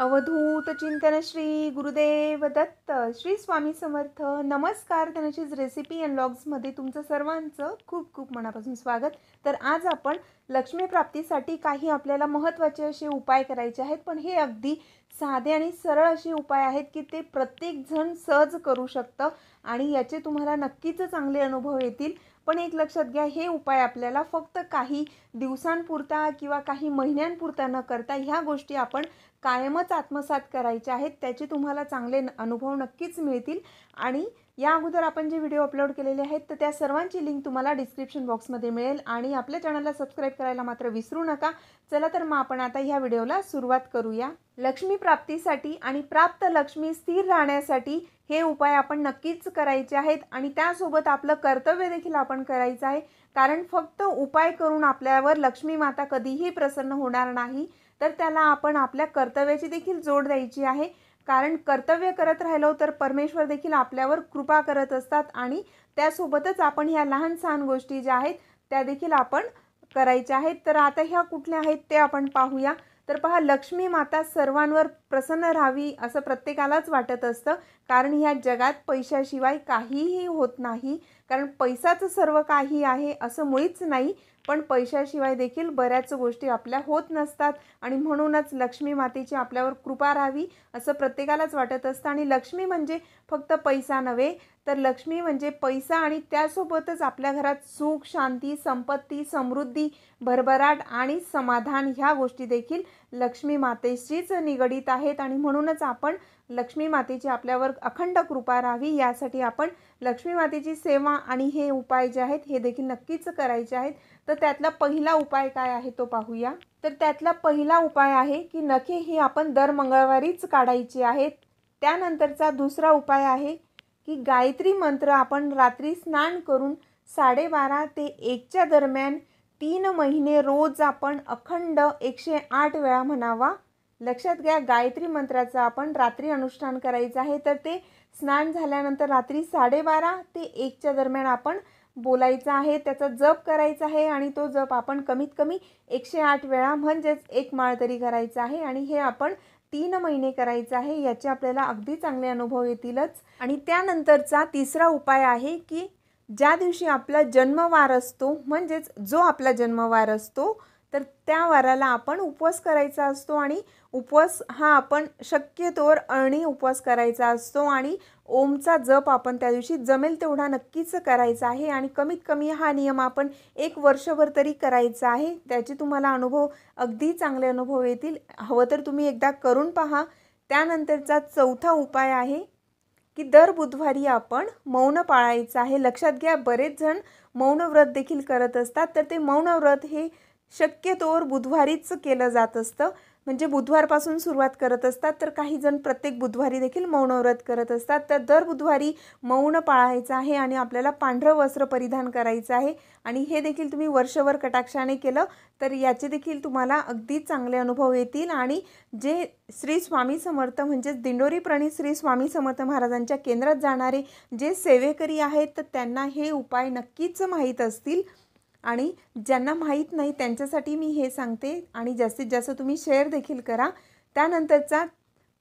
अवधूत चिंतन श्री गुरुदेव दत्त श्री स्वामी समर्थ नमस्कार धनशीज recipe and लॉग्समध्ये तुमचं सर्वांचं खूप खूप मनापासून स्वागत तर आज आपण लक्ष्मी प्राप्तीसाठी काही आपल्याला महत्त्वाचे असे उपाय करायचे आहेत पण हे अगदी साधे आणि सरळ असे उपाय आहेत की ते प्रत्येकजण सहज करू शकतं आणि याचे तुम्हाला नक्कीच चांगले अनुभव येतील पण एक लक्षात घ्या हे उपाय आपल्याला फक्त काही दिवसांपुरता किंवा काही महिन्यांपुरता न करता ह्या गोष्टी आपण कायमच आत्मसात करायचे आहेत त्याचे तुम्हाला चांगले अनुभव नक्कीच मिळतील आणि या अगोदर आपण जे व्हिडिओ अपलोड केलेले आहेत तर त्या सर्वांची लिंक तुम्हाला डिस्क्रिप्शन बॉक्समध्ये मिळेल आणि आपल्या चॅनलला सबस्क्राईब करायला मात्र विसरू नका चला तर मग आपण आता ह्या व्हिडिओला सुरुवात करूया लक्ष्मी प्राप्तीसाठी आणि प्राप्त लक्ष्मी स्थिर राहण्यासाठी हे उपाय आपण नक्कीच करायचे आहेत आणि त्यासोबत आपलं कर्तव्य देखील आपण करायचं आहे कारण फक्त उपाय करून आपल्यावर लक्ष्मी माता कधीही प्रसन्न होणार नाही तर त्याला आपण आपल्या कर्तव्याची देखील जोड द्यायची आहे कारण कर्तव्य करत राहिलो तर परमेश्वर देखील आपल्यावर कृपा करत असतात आणि त्यासोबतच आपण ह्या लहान सहान गोष्टी ज्या आहेत त्या देखील आपण करायच्या आहेत तर आता ह्या कुठल्या आहेत ते आपण पाहूया तर पहा लक्ष्मी माता सर्वांवर प्रसन्न राहावी असं प्रत्येकालाच वाटत असतं कारण ह्या जगात पैशाशिवाय काहीही होत नाही कारण पैशाचं सर्व काही आहे असं मुळीच नाही पण पैशाशिवाय देखील बऱ्याच गोष्टी आपल्या होत नसतात आणि म्हणूनच लक्ष्मी मातेची आपल्यावर कृपा राहावी असं प्रत्येकालाच वाटत असतं आणि लक्ष्मी म्हणजे फक्त पैसा नव्हे तर लक्ष्मी म्हणजे पैसा आणि त्यासोबतच आपल्या घरात सुख शांती संपत्ती समृद्धी भरभराट आणि समाधान ह्या गोष्टी देखील लक्ष्मी मातेशीच निगडीत आहेत आणि म्हणूनच आपण लक्ष्मी मातेची आपल्यावर अखंड कृपा राहावी यासाठी आपण लक्ष्मी मातेची सेवा आणि हे उपाय जे आहेत हे देखील नक्कीच करायचे आहेत तर त्यातला पहिला उपाय काय आहे तो पाहूया तर त्यातला पहिला उपाय आहे की नखे ही आपण दर मंगळवारीच काढायची आहेत त्यानंतरचा दुसरा उपाय आहे की गायत्री मंत्र आपण रात्री स्नान करून साडेबारा ते एकच्या दरम्यान तीन महिने रोज आपण अखंड एकशे आठ वेळा म्हणावा लक्षात घ्या गायत्री मंत्राचं आपण रात्री अनुष्ठान करायचं आहे तर ते स्नान झाल्यानंतर रात्री साडेबारा ते एकच्या दरम्यान आपण बोलायचं आहे त्याचा जप करायचा आहे आणि तो जप आपण कमीत कमी एकशे आठ वेळा म्हणजेच एक माळ तरी करायचा आहे आणि हे आपण तीन महिने करायचं आहे याचे आपल्याला अगदी चांगले अनुभव येतीलच आणि त्यानंतरचा तिसरा उपाय आहे की ज्या दिवशी आपला जन्मवार असतो म्हणजेच जो आपला जन्मवार असतो तर त्या वाराला आपण उपवास करायचा असतो आणि उपवास हा आपण शक्यतोवर अळणी उपवास करायचा असतो आणि ओमचा जप आपण त्या दिवशी जमेल तेवढा नक्कीच करायचा आहे आणि कमीत कमी हा नियम आपण एक वर्षभर तरी करायचा आहे त्याचे तुम्हाला अनुभव अगदी चांगले अनुभव येतील हवं तर तुम्ही एकदा करून पहा त्यानंतरचा चौथा उपाय आहे की दर बुधवारी आपण मौन पाळायचं आहे लक्षात घ्या बरेच जण मौनव्रत देखील करत असतात तर ते मौनव्रत हे शक्यतोवर बुधवारीच केलं जात असतं म्हणजे बुधवारपासून सुरुवात करत असतात तर काही जण प्रत्येक बुधवारी देखील मौनव्रत करत असतात तर दर बुधवारी मौन पाळायचं आहे आणि आपल्याला पांढरं वस्त्र परिधान करायचं आहे आणि हे देखील तुम्ही वर्षभर कटाक्षाने केलं तर याचे देखील तुम्हाला अगदी चांगले अनुभव येतील आणि जे श्री स्वामी समर्थ म्हणजेच दिंडोरी प्रणित श्री स्वामी समर्थ महाराजांच्या केंद्रात जाणारे जे सेवेकरी आहेत तर त्यांना हे उपाय नक्कीच माहीत असतील आणि ज्यांना माहीत नाही त्यांच्यासाठी मी हे सांगते आणि जास्तीत जास्त तुम्ही शेअर देखील करा त्यानंतरचा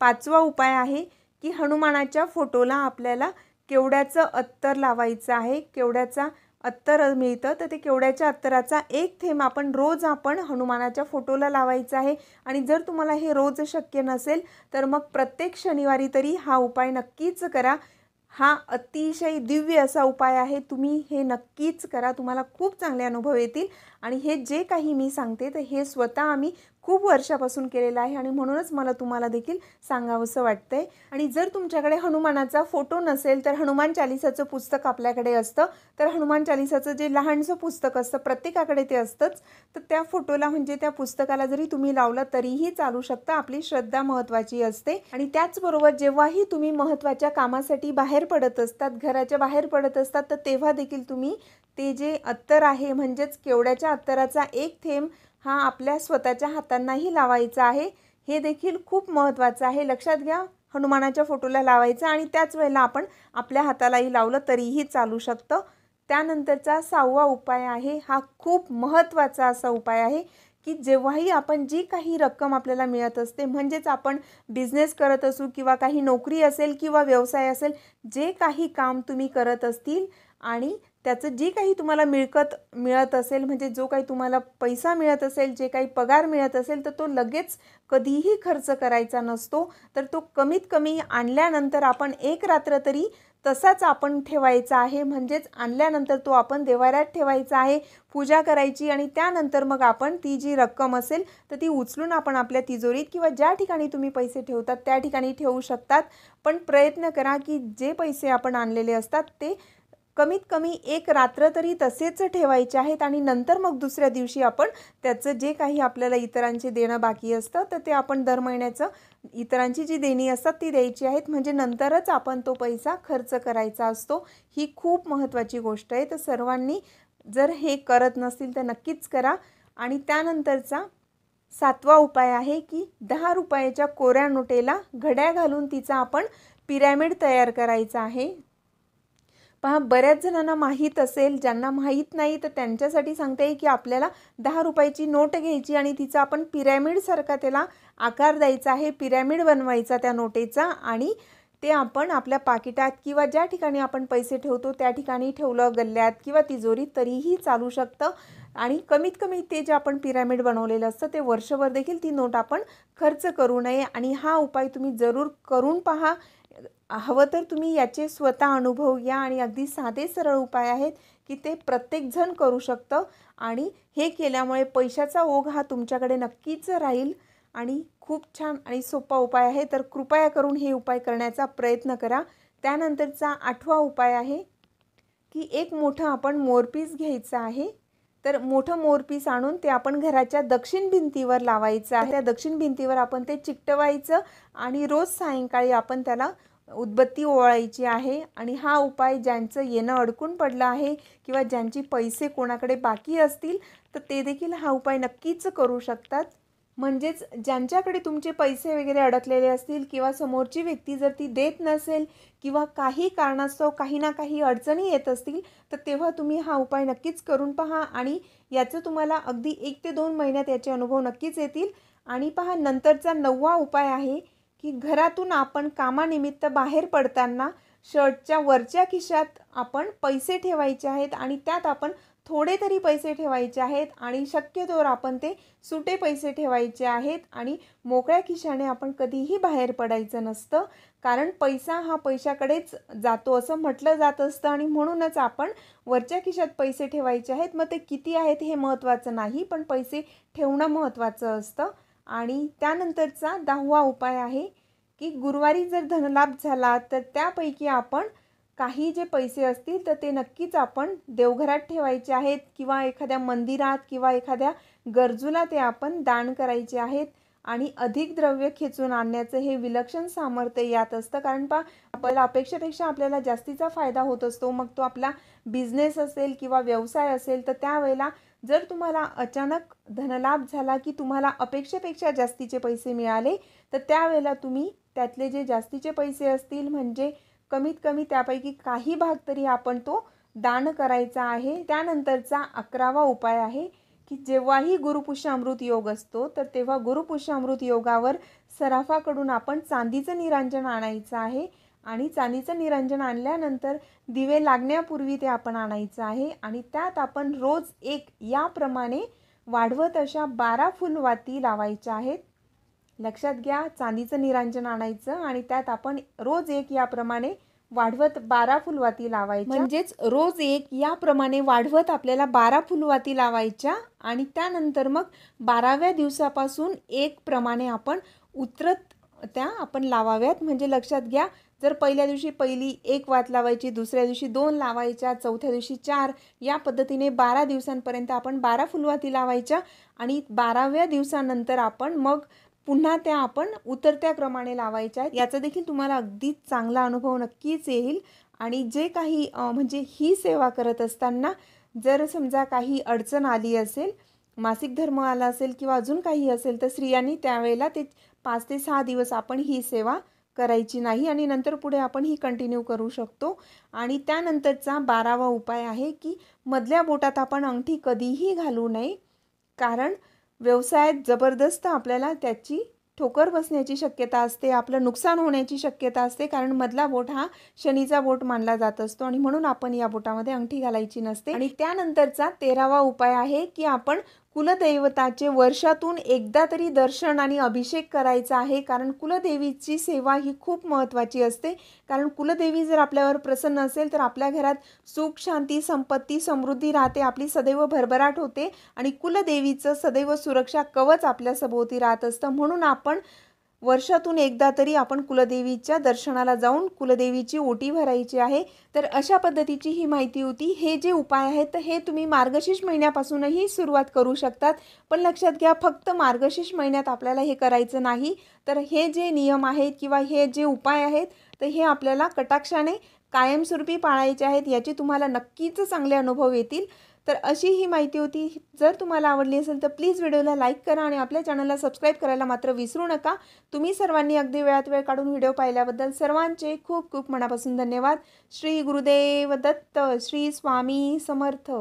पाचवा उपाय आहे की हनुमानाच्या फोटोला आपल्याला केवड्याचं अत्तर लावायचं आहे केवड्याचा अत्तर मिळतं तर ते केवड्याच्या अत्तराचा एक थेंब आपण रोज आपण हनुमानाच्या फोटोला लावायचा आहे आणि जर तुम्हाला हे रोज शक्य नसेल तर मग प्रत्येक शनिवारी तरी हा उपाय नक्कीच करा हा अतिशय दिव्य असा उपाय आहे तुम्ही हे नक्कीच करा तुम्हाला खूप चांगले अनुभव येतील आणि हे जे काही मी सांगते तर हे स्वतः आम्ही खूप वर्षापासून केलेला आहे आणि म्हणूनच मला तुम्हाला देखील सांगावंसं वाटतंय आणि जर तुमच्याकडे हनुमानाचा फोटो नसेल तर हनुमान चालिसाचं पुस्तक आपल्याकडे असतं तर हनुमान चालिसाचं जे लहानसं पुस्तक असतं प्रत्येकाकडे ते असतंच तर त्या फोटोला म्हणजे त्या पुस्तकाला जरी तुम्ही लावलं तरीही चालू शकतं आपली श्रद्धा महत्त्वाची असते आणि त्याचबरोबर जेव्हाही तुम्ही महत्त्वाच्या कामासाठी बाहेर पडत असतात घराच्या बाहेर पडत असतात तर तेव्हा देखील तुम्ही ते जे अत्तर आहे म्हणजेच केवड्याच्या अत्तराचा एक थेंब हा आपल्या स्वतःच्या हातांनाही लावायचा आहे हे देखील खूप महत्त्वाचं आहे लक्षात घ्या हनुमानाच्या फोटोला लावायचा आणि त्याच वेळेला आपण आपल्या हातालाही लावलं तरीही चालू शकतं त्यानंतरचा सहावा उपाय आहे हा खूप महत्त्वाचा असा उपाय आहे की जेव्हाही आपण जी काही रक्कम आपल्याला मिळत असते म्हणजेच आपण बिझनेस करत असू किंवा काही नोकरी असेल किंवा व्यवसाय असेल जे काही काम तुम्ही करत असतील आणि त्याचं जी काही तुम्हाला मिळकत मिळत असेल म्हणजे जो काही तुम्हाला पैसा मिळत असेल जे काही पगार मिळत असेल तर तो लगेच कधीही खर्च करायचा नसतो तर तो कमीत कमी आणल्यानंतर आपण एक रात्र तरी तसाच आपण ठेवायचा आहे म्हणजेच आणल्यानंतर तो आपण देवाऱ्यात ठेवायचा आहे पूजा करायची आणि त्यानंतर मग आपण ती जी रक्कम असेल तर ती उचलून आपण आपल्या तिजोरीत किंवा ज्या ठिकाणी तुम्ही पैसे ठेवतात त्या ठिकाणी ठेवू शकतात पण प्रयत्न करा की जे पैसे आपण आणलेले असतात ते कमीत कमी एक रात्र तरी तसेच ठेवायचे आहेत आणि नंतर मग दुसऱ्या दिवशी आपण त्याचं जे काही आपल्याला इतरांचे देणं बाकी असतं तर ते आपण दर महिन्याचं इतरांची जी देणी असतात ती द्यायची आहेत म्हणजे नंतरच आपण तो पैसा खर्च करायचा असतो ही खूप महत्त्वाची गोष्ट आहे तर सर्वांनी जर हे करत नसतील तर नक्कीच करा आणि त्यानंतरचा सातवा उपाय आहे की दहा रुपयाच्या कोऱ्या नोटेला घड्या घालून तिचा आपण पिरॅमिड तयार करायचा आहे पहा बऱ्याच जणांना माहीत असेल ज्यांना माहीत नाही तर त्यांच्यासाठी सांगता येईल की आपल्याला दहा रुपयाची नोट घ्यायची आणि तिचा आपण पिरॅमिडसारखा त्याला आकार द्यायचा आहे पिरॅमिड बनवायचा त्या नोटेचा आणि ते आपण आपल्या पाकिटात किंवा ज्या ठिकाणी आपण पैसे ठेवतो त्या ठिकाणी ठेवलं गल्ल्यात किंवा तिजोरीत तरीही चालू शकतं आणि कमीत कमी ते जे आपण पिरॅमिड बनवलेलं असतं ते वर्षभर देखील ती नोट आपण खर्च करू नये आणि हा उपाय तुम्ही जरूर करून पहा हवं तर तुम्ही याचे स्वतः अनुभव घ्या आणि अगदी साधे सरळ उपाय आहेत की ते प्रत्येकजण करू शकतं आणि हे केल्यामुळे पैशाचा ओघ हा तुमच्याकडे नक्कीच राहील आणि खूप छान आणि सोपा उपाय आहे तर कृपया करून हे उपाय करण्याचा प्रयत्न करा त्यानंतरचा आठवा उपाय आहे की एक मोठं आपण मोरपीस घ्यायचं आहे तर मोठं मोरपीस आणून ते आपण घराच्या दक्षिण भिंतीवर लावायचं आहे त्या दक्षिण भिंतीवर आपण ते चिकटवायचं आणि रोज सायंकाळी आपण त्याला उदबत्ती ओवाळायची आहे आणि हा उपाय ज्यांचं येणं अडकून पडलं आहे किंवा ज्यांची पैसे कोणाकडे बाकी असतील तर ते देखील हा उपाय नक्कीच करू शकतात म्हणजेच ज्यांच्याकडे तुमचे पैसे वगैरे अडकलेले असतील किंवा समोरची व्यक्ती जर ती देत नसेल किंवा काही कारणास्तव काही ना काही अडचणी येत असतील तर तेव्हा तुम्ही हा उपाय नक्कीच करून पहा आणि याचं तुम्हाला अगदी एक ते दोन महिन्यात याचे अनुभव नक्कीच येतील आणि पहा नंतरचा नववा उपाय आहे की घरातून आपण कामानिमित्त बाहेर पडताना शर्टच्या वरच्या खिशात आपण पैसे ठेवायचे आहेत आणि त्यात आपण थोडे तरी पैसे ठेवायचे आहेत आणि शक्यतोवर आपण ते सुटे पैसे ठेवायचे आहेत आणि मोकळ्या खिशाने आपण कधीही बाहेर पडायचं नसतं कारण पैसा हा पैशाकडेच जातो असं म्हटलं जात असतं आणि म्हणूनच आपण वरच्या खिशात पैसे ठेवायचे आहेत मग ते किती आहेत हे महत्त्वाचं नाही पण पैसे ठेवणं महत्त्वाचं असतं आणि त्यानंतरचा दहावा उपाय आहे की गुरुवारी जर धनलाभ झाला तर त्यापैकी आपण काही जे पैसे असतील तर ते नक्कीच आपण देवघरात ठेवायचे आहेत किंवा एखाद्या मंदिरात किंवा एखाद्या गरजूला ते आपण दान करायचे आहेत आणि अधिक द्रव्य खेचून आणण्याचं हे विलक्षण सामर्थ्य यात असतं कारण पा आपल्याला अपेक्षेपेक्षा आपल्याला जास्तीचा फायदा होत असतो मग तो आपला बिझनेस असेल किंवा व्यवसाय असेल तर त्यावेळेला जर तुम्हाला अचानक धनलाभ झाला की तुम्हाला अपेक्षेपेक्षा जास्तीचे पैसे मिळाले तर त्यावेळेला तुम्ही त्यातले जे जास्तीचे पैसे असतील म्हणजे कमीत कमी त्यापैकी काही भाग तरी आपण तो दान करायचा आहे त्यानंतरचा अकरावा उपाय आहे की जेव्हाही गुरुपुष्यामृत योग असतो तर तेव्हा गुरुपुष्यामृत योगावर सराफाकडून आपण चांदीचं निरांजन आणायचं आहे आणि चांदीचं निरांजन आणल्यानंतर दिवे लागण्यापूर्वी ते आपण आणायचं आहे आणि त्यात आपण रोज एक याप्रमाणे वाढवत अशा बारा फुलवाती लावायच्या आहेत लक्षात घ्या चांदीचं निरांजन आणायचं आणि त्यात आपण रोज एक याप्रमाणे वाढवत बारा फुलवाती लावायची म्हणजेच रोज एक याप्रमाणे वाढवत आपल्याला बारा फुलवाती लावायच्या आणि त्यानंतर मग बाराव्या दिवसापासून एक प्रमाणे आपण उतरत त्या आपण लावाव्यात म्हणजे लक्षात घ्या जर पहिल्या दिवशी पहिली एक वात लावायची दुसऱ्या दिवशी दोन लावायच्या चौथ्या दिवशी चार या पद्धतीने बारा दिवसांपर्यंत आपण बारा फुलवाती लावायच्या आणि बाराव्या दिवसानंतर आपण मग पुन्हा त्या आपण उतरत्या क्रमाने लावायच्या आहेत याचा देखील तुम्हाला अगदी चांगला अनुभव नक्कीच येईल आणि जे काही म्हणजे ही सेवा करत असताना जर समजा काही अडचण आली असेल मासिक धर्म आला असेल किंवा अजून काही असेल तर स्त्रियांनी त्यावेळेला ते पाच ते सहा दिवस आपण ही सेवा करायची नाही आणि नंतर पुढे आपण ही कंटिन्यू करू शकतो आणि त्यानंतरचा बारावा उपाय आहे की मधल्या बोटात आपण अंगठी कधीही घालू नये कारण व्यवसायात जबरदस्त आपल्याला त्याची ठोकर बसण्याची शक्यता असते आपलं नुकसान होण्याची शक्यता असते कारण मधला बोट हा शनीचा बोट मानला जात असतो आणि म्हणून आपण या बोटामध्ये अंगठी घालायची नसते आणि त्यानंतरचा तेरावा उपाय आहे की आपण कुलदैवताचे वर्षातून एकदा तरी दर्शन आणि अभिषेक करायचा आहे कारण कुलदेवीची सेवा ही खूप महत्त्वाची असते कारण कुलदेवी जर आपल्यावर प्रसन्न असेल तर आपल्या घरात सुख शांती संपत्ती समृद्धी राहते आपली सदैव भरभराट होते आणि कुलदेवीचं सदैव सुरक्षा कवच आपल्या सभोवती राहत असतं म्हणून आपण वर्षातून एकदा तरी आपण कुलदेवीच्या दर्शनाला जाऊन कुलदेवीची ओटी भरायची आहे तर अशा पद्धतीची ही माहिती होती हे जे उपाय आहेत हे तुम्ही मार्गशीर्ष महिन्यापासूनही सुरुवात करू शकतात पण लक्षात घ्या फक्त मार्गशीर्ष महिन्यात आपल्याला हे करायचं नाही तर हे जे नियम आहेत किंवा हे जे उपाय आहेत तर हे आपल्याला कटाक्षाने कायमस्वरूपी पाळायचे आहेत याचे तुम्हाला नक्कीच चांगले अनुभव येतील तर अशी ही माहिती होती जर तुम्हाला आवडली असेल तर प्लीज व्हिडिओला लाईक करा आणि आपल्या चॅनलला सबस्क्राईब करायला मात्र विसरू नका तुम्ही सर्वांनी अगदी वेळात वेळ काढून व्हिडिओ पाहिल्याबद्दल सर्वांचे खूप खूप मनापासून धन्यवाद श्री गुरुदेव दत्त श्री स्वामी समर्थ